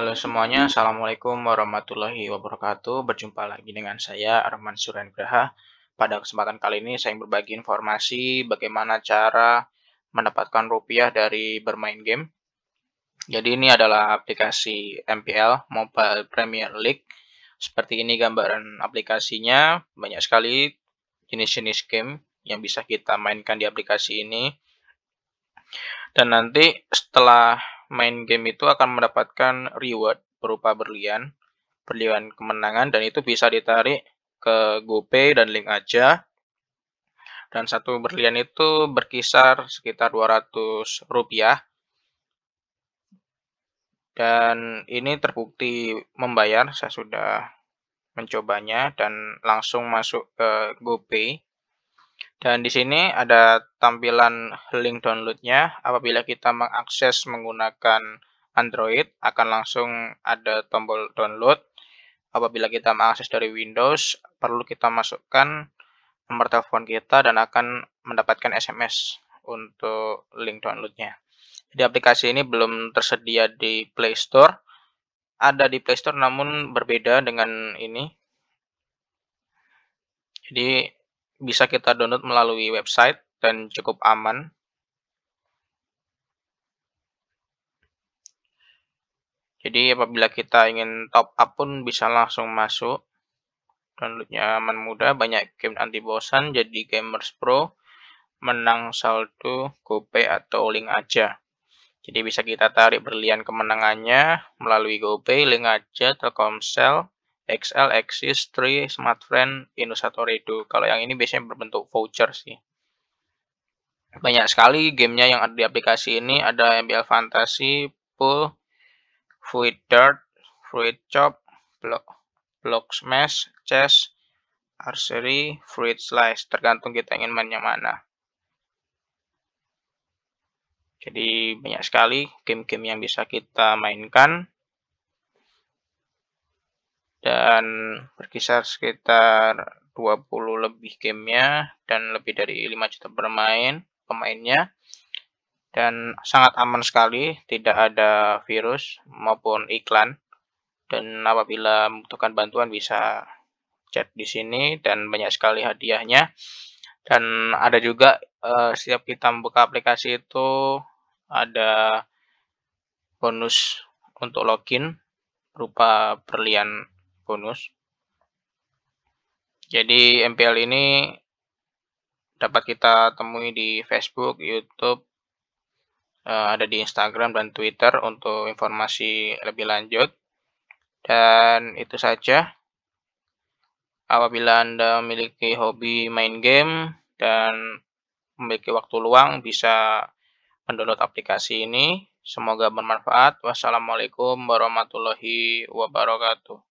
Halo semuanya, Assalamualaikum warahmatullahi wabarakatuh. Berjumpa lagi dengan saya, Arman Praha Pada kesempatan kali ini, saya ingin berbagi informasi bagaimana cara mendapatkan rupiah dari bermain game. Jadi ini adalah aplikasi MPL, Mobile Premier League. Seperti ini gambaran aplikasinya, banyak sekali jenis-jenis game yang bisa kita mainkan di aplikasi ini. Dan nanti setelah main game itu akan mendapatkan reward berupa berlian, berlian kemenangan dan itu bisa ditarik ke GoPay dan link aja. Dan satu berlian itu berkisar sekitar 200 rupiah. Dan ini terbukti membayar, saya sudah mencobanya dan langsung masuk ke GoPay dan di sini ada tampilan link downloadnya. Apabila kita mengakses menggunakan Android, akan langsung ada tombol download. Apabila kita mengakses dari Windows, perlu kita masukkan nomor telepon kita dan akan mendapatkan SMS untuk link downloadnya. Di aplikasi ini belum tersedia di Play Store. Ada di Play Store namun berbeda dengan ini. Jadi bisa kita download melalui website dan cukup aman. Jadi apabila kita ingin top up pun bisa langsung masuk. Downloadnya aman mudah, banyak game anti bosan, jadi Gamers Pro menang saldo GoPay atau link aja. Jadi bisa kita tarik berlian kemenangannya melalui GoPay, link aja, Telkomsel, XL, Axis, Tree, Smartfriend, Edo. Kalau yang ini biasanya berbentuk voucher sih. Banyak sekali gamenya yang ada di aplikasi ini. Ada MBL Fantasy, Pool, Fruit Dart, Fruit Chop, Block, Block Smash, Chess, Archery, Fruit Slice. Tergantung kita ingin mainnya mana. Jadi banyak sekali game-game yang bisa kita mainkan dan berkisar sekitar 20 lebih gamenya dan lebih dari 5 juta bermain pemainnya dan sangat aman sekali tidak ada virus maupun iklan dan apabila membutuhkan bantuan bisa chat di sini dan banyak sekali hadiahnya dan ada juga eh, setiap kita membuka aplikasi itu ada bonus untuk login berupa berlian bonus. Jadi MPL ini dapat kita temui di Facebook, YouTube, eh, ada di Instagram dan Twitter untuk informasi lebih lanjut. Dan itu saja. Apabila Anda memiliki hobi main game dan memiliki waktu luang, bisa mendownload aplikasi ini. Semoga bermanfaat. Wassalamualaikum warahmatullahi wabarakatuh.